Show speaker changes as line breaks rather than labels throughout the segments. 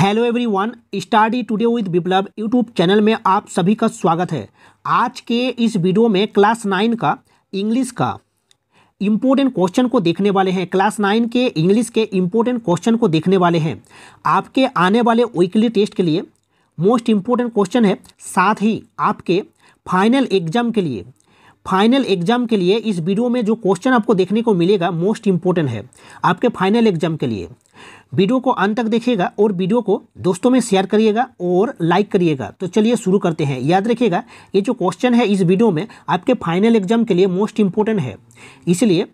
hello everyone study today with Viplav YouTube channel में आप सभी का स्वागत है आज के इस वीडियो में क्लास नाइन का इंग्लिश का इम्पोर्टेंट क्वेश्चन को देखने वाले हैं क्लास नाइन के इंग्लिश के इम्पोर्टेंट क्वेश्चन को देखने वाले हैं आपके आने वाले वीकली टेस्ट के लिए मोस्ट इम्पोर्टेंट क्वेश्चन है साथ ही आपके फाइनल एग्जाम के लिए फाइनल एग्जाम के लिए इस वीडियो में जो क्वेश्चन आपको देखने को मिलेगा मोस्ट इम्पोर्टेंट है आपके फाइनल एग्जाम के लिए वीडियो को अंत तक देखिएगा और वीडियो को दोस्तों में शेयर करिएगा और लाइक करिएगा तो चलिए शुरू करते हैं याद रखिएगा ये जो क्वेश्चन है इस वीडियो में आपके फाइनल एग्जाम के लिए मोस्ट इम्पोर्टेंट है इसलिए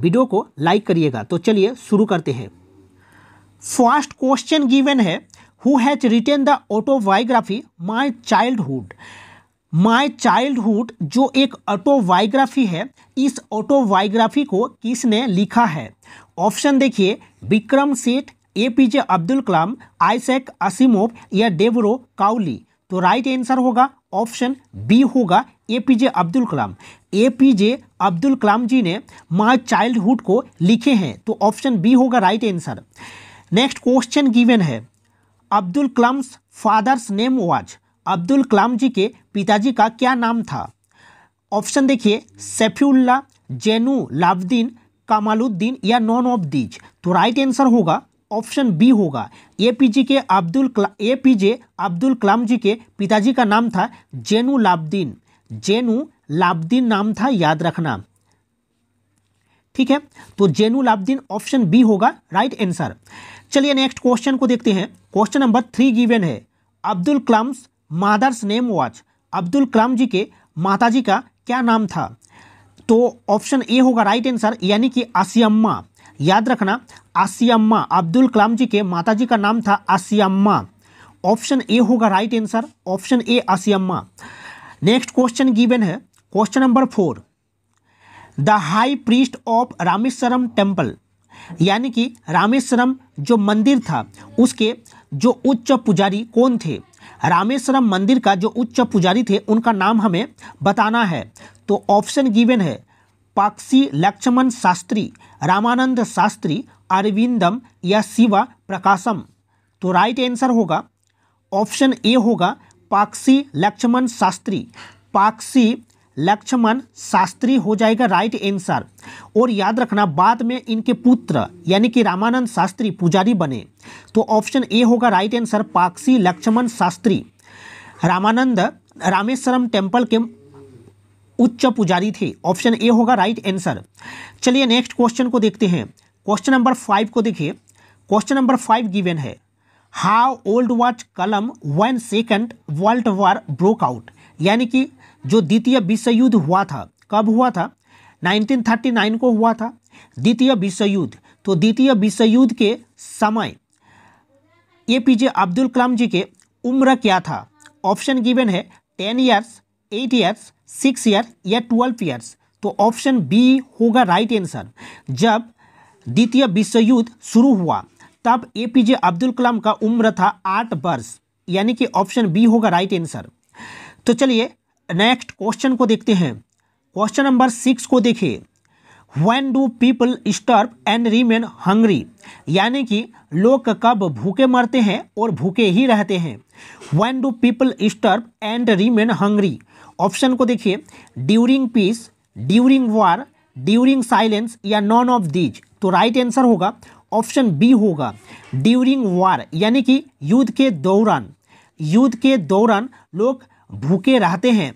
वीडियो को लाइक करिएगा तो चलिए शुरू करते हैं फर्स्ट क्वेश्चन गिवन है who has written the autobiography my childhood my childhood जो एक ऑटोबायोग्राफी है इस ऑटोबायोग्राफी को किसने लिखा है ऑप्शन देखिए Vikram Seth A P J Abdul Kalam Isaac Asimov या डेवरो काउली तो राइट आंसर होगा ऑप्शन बी होगा A P J Abdul Kalam A P J Abdul Kalam ji ने माय चाइल्डहुड को लिखे हैं तो ऑप्शन बी होगा right answer next question given है Abdul Kalam's father's name was Abdul Kalam ji के पिताजी का क्या नाम था ऑप्शन देखिए सैफ्युल्ला जैनू लाबद्दीन कमालुद्दीन या नॉन ऑफ दीज तो राइट आंसर होगा ऑप्शन बी होगा ए पी जी के Abdul A P J Abdul Kalam ji के पिताजी का नाम था जेनू लाबद्दीन जैनू लाबद्दीन नाम था याद रखना ठीक है तो जेनू लाबद्दीन ऑप्शन बी होगा राइट आंसर चलिए नेक्स्ट क्वेश्चन को देखते हैं क्वेश्चन नंबर थ्री गिवेन है Abdul Kalam's mother's name was Abdul Kalam ji के माताजी का क्या नाम था तो ऑप्शन ए होगा राइट आंसर यानी कि आसियम्मा याद रखना आसियम्मा अब्दुल कलाम जी के माताजी का नाम था आसियम्मा ऑप्शन ए होगा right answer option A Ashiamma next question given है question number four the high priest of Rameswaram temple यानी कि रामेश्वरम जो मंदिर था उसके जो उच्च पुजारी कौन थे रामेश्वरम मंदिर का जो उच्च पुजारी थे उनका नाम हमें बताना है तो ऑप्शन गिवन है पाक्षी लक्ष्मण शास्त्री रामानंद शास्त्री अरविंदम या शिवा प्रकाशम तो राइट आंसर होगा ऑप्शन ए होगा पाक्षी लक्ष्मण शास्त्री पाक्षी लक्ष्मण शास्त्री हो जाएगा राइट आंसर और याद रखना बाद में इनके पुत्र यानी कि रामानंद शास्त्री पुजारी बने तो ऑप्शन ए होगा right answer Pakshi Lakshmana Shastri Ramanand Rameswaram temple के उच्च पुजारी थे ऑप्शन ए होगा राइट आंसर चलिए नेक्स्ट क्वेश्चन को देखते हैं क्वेश्चन नंबर फाइव को देखिए क्वेश्चन नंबर फाइव गिवेन है how old was Kalam when second world war broke out यानी कि जो द्वितीय विश्व युद्ध हुआ था कब हुआ था 1939 को हुआ था द्वितीय विश्व युद्ध तो द्वितीय विश्व युद्ध के समय ए पी जे अब्दुल कलाम जी के उम्र क्या था ऑप्शन गिवन है ten years eight years six year या ट्वेल्व ईयर्स तो ऑप्शन बी होगा राइट आंसर जब द्वितीय विश्व युद्ध शुरू हुआ तब ए पी जे अब्दुल कलाम का उम्र था आठ वर्ष यानी कि ऑप्शन बी होगा राइट आंसर तो चलिए नेक्स्ट क्वेश्चन को देखते हैं क्वेश्चन नंबर सिक्स को देखिए when do people starve and remain hungry यानी कि लोग कब भूखे मरते हैं और भूखे ही रहते हैं when do people starve and remain hungry option को देखिए during peace during war during silence या नॉन ऑफ दीज तो राइट right आंसर होगा ऑप्शन बी होगा ड्यूरिंग वार यानी कि युद्ध के दौरान युद्ध के दौरान लोग भूखे रहते हैं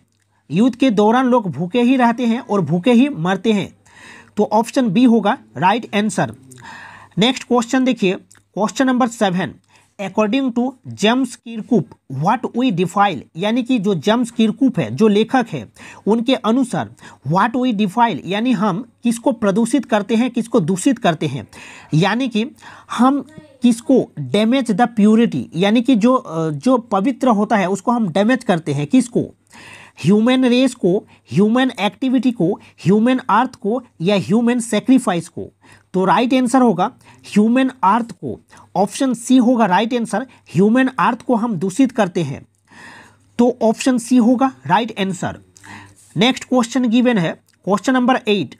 युद्ध के दौरान लोग भूखे ही रहते हैं और भूखे ही मरते हैं तो ऑप्शन बी होगा राइट आंसर नेक्स्ट क्वेश्चन देखिए question number seven according to James Kirkup what we defile यानी कि जो जेम्स किरकूप है जो लेखक है उनके अनुसार व्हाट वी डिफाइल यानी हम किसको प्रदूषित करते हैं किसको दूषित करते हैं यानी कि हम किसको डैमेज द प्योरिटी यानी कि जो जो पवित्र होता है उसको हम डैमेज करते हैं किसको ह्यूमन रेस को ह्यूमन एक्टिविटी को ह्यूमन अर्थ को या ह्यूमन सेक्रीफाइस को तो राइट आंसर होगा ह्यूमन अर्थ को ऑप्शन सी होगा राइट आंसर ह्यूमन अर्थ को हम दूषित करते हैं तो ऑप्शन सी होगा right answer next question given है question number eight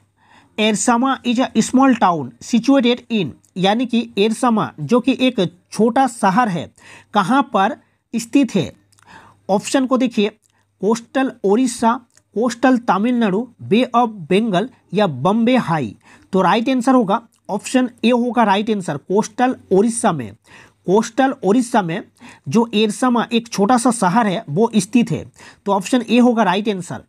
Ersama is a small town situated in यानी कि एरसमा जो कि एक छोटा शहर है कहाँ पर स्थित है ऑप्शन को देखिए coastal Odisha coastal Tamil Nadu bay of Bengal या बम्बे हाई तो राइट आंसर होगा ऑप्शन ए होगा राइट आंसर कोस्टल ओडिशा में कोस्टल ओडिशा में जो एरसमा एक छोटा सा शहर है वो स्थित है तो ऑप्शन ए होगा राइट आंसर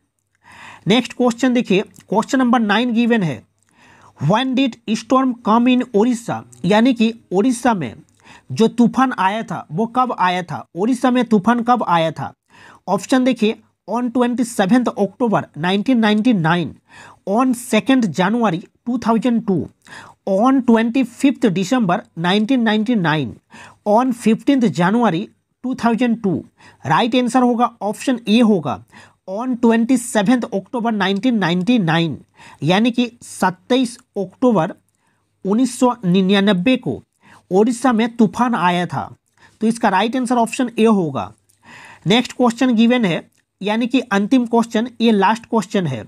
नेक्स्ट क्वेश्चन देखिए क्वेश्चन नंबर नाइन गिवन है when did storm come in Orissa यानी कि उड़ीसा में जो तूफान आया था वो कब आया था उड़ीसा में तूफान कब आया था ऑप्शन देखिए on twenty seventh October 1999 on second January 2002 on twenty fifth December nine on fifteenth January 2002 right right answer होगा ऑप्शन ए होगा ऑन ट्वेंटी सेवेंथ अक्टूबर 1999 यानी कि 27 अक्टूबर 1999 को ओडिशा में तूफान आया था तो इसका राइट आंसर ऑप्शन ए होगा नेक्स्ट क्वेश्चन गिवन है यानी कि अंतिम क्वेश्चन ये लास्ट क्वेश्चन है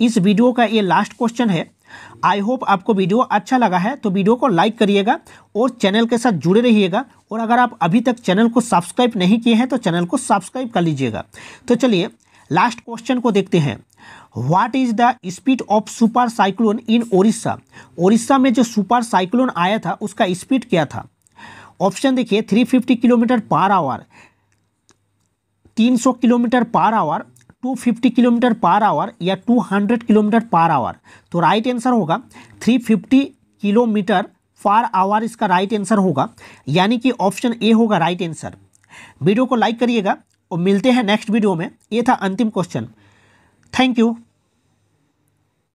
इस वीडियो का ये लास्ट क्वेश्चन है आई होप आपको वीडियो अच्छा लगा है तो वीडियो को लाइक करिएगा और चैनल के साथ जुड़े रहिएगा और अगर आप अभी तक चैनल को सब्सक्राइब नहीं किए हैं तो चैनल को सब्सक्राइब कर लीजिएगा तो चलिए लास्ट क्वेश्चन को देखते हैं what is the speed of super cyclone in Odisha Odisha में जो सुपर साइक्लोन आया था उसका स्पीड क्या था ऑप्शन देखिए 350 kilometre per hour 300 kilometre per hour 250 kilometre per hour या 200 किलोमीटर पर आवर तो राइट आंसर होगा 350 किलोमीटर पर आवर इसका राइट आंसर होगा यानी कि ऑप्शन ए होगा राइट आंसर वीडियो को लाइक करिएगा और मिलते हैं नेक्स्ट वीडियो में ये था अंतिम क्वेश्चन थैंक यू